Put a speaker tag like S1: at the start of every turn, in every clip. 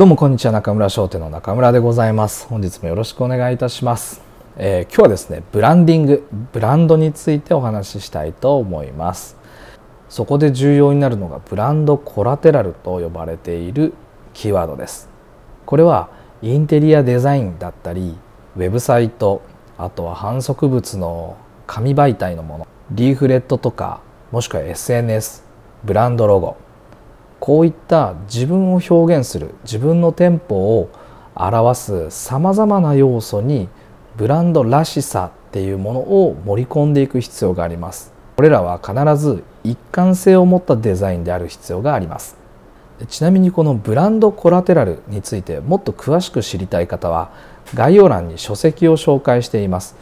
S1: どうもこんにちは中村商店の中村でございます本日もよろしくお願いいたします、えー、今日はですねブランディングブランドについてお話ししたいと思いますそこで重要になるのがブランドコラテラルと呼ばれているキーワードですこれはインテリアデザインだったりウェブサイトあとは販促物の紙媒体のものリーフレットとかもしくは SNS ブランドロゴこういった自分を表現する自分の店舗を表すさまざまな要素にブランドらしさっていうものを盛り込んでいく必要がありますこれらは必ず一貫性を持ったデザインである必要がありますちなみにこのブランドコラテラルについてもっと詳しく知りたい方は概要欄に書籍を紹介しています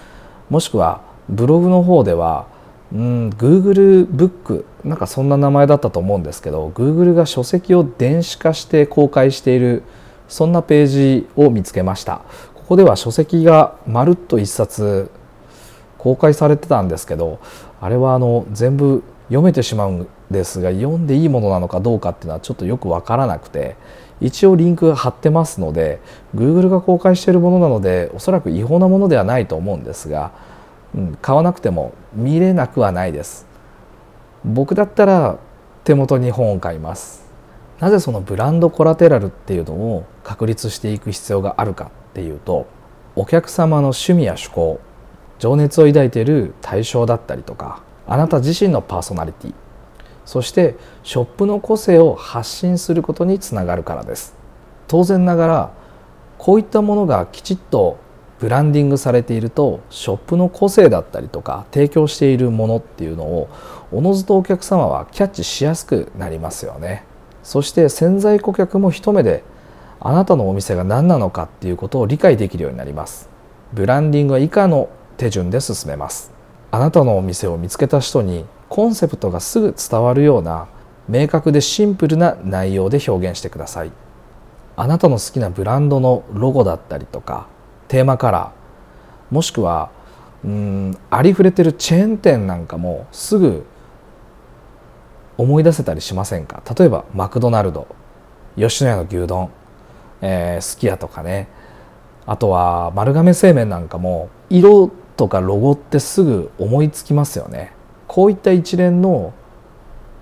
S1: もしくはブログの方ではうん、グルブックなんかそんな名前だったと思うんですけどグーグルが書籍を電子化して公開しているそんなページを見つけましたここでは書籍がまるっと1冊公開されてたんですけどあれはあの全部読めてしまうんですが読んでいいものなのかどうかっていうのはちょっとよく分からなくて一応リンクが貼ってますので Google が公開しているものなのでおそらく違法なものではないと思うんですがうん、買わなくても見れなくはないです僕だったら手元に本を買いますなぜそのブランドコラテラルっていうのを確立していく必要があるかっていうとお客様の趣味や趣向情熱を抱いている対象だったりとかあなた自身のパーソナリティそしてショップの個性を発信することにつながるからです当然ながらこういったものがきちっとブランディングされているとショップの個性だったりとか提供しているものっていうのをおのずとお客様はキャッチしやすくなりますよねそして潜在顧客も一目であなたのお店が何なのかっていうことを理解できるようになりますブランディングは以下の手順で進めますあなたのお店を見つけた人にコンセプトがすぐ伝わるような明確でシンプルな内容で表現してくださいあなたの好きなブランドのロゴだったりとかテーマカラーもしくはうんありふれてるチェーン店なんかもすぐ思い出せたりしませんか例えばマクドナルド吉野家の牛丼、えすき家とかねあとは丸亀製麺なんかも色とかロゴってすぐ思いつきますよねこういった一連の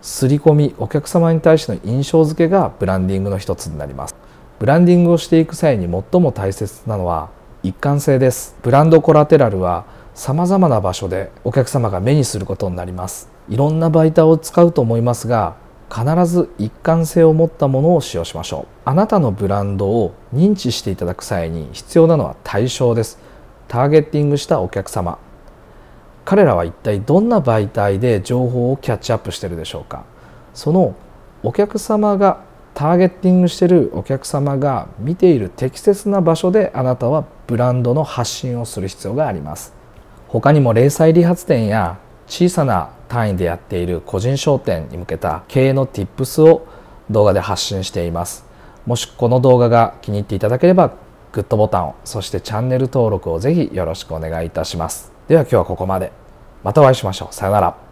S1: 刷り込みお客様に対しての印象付けがブランディングの一つになりますブランディングをしていく際に最も大切なのは一貫性ですブランドコラテラルは様々な場所でお客様が目にすることになりますいろんな媒体を使うと思いますが必ず一貫性を持ったものを使用しましょうあなたのブランドを認知していただく際に必要なのは対象ですターゲッティングしたお客様彼らは一体どんな媒体で情報をキャッチアップしてるでしょうかそのお客様がターゲッティングしてるお客様が見ている適切な場所であなたはブランドの発信をする必要があります他にも零細理髪店や小さな単位でやっている個人商店に向けた経営の Tips を動画で発信していますもしこの動画が気に入っていただければグッドボタンをそしてチャンネル登録をぜひよろしくお願いいたしますでは今日はここまでまたお会いしましょうさようなら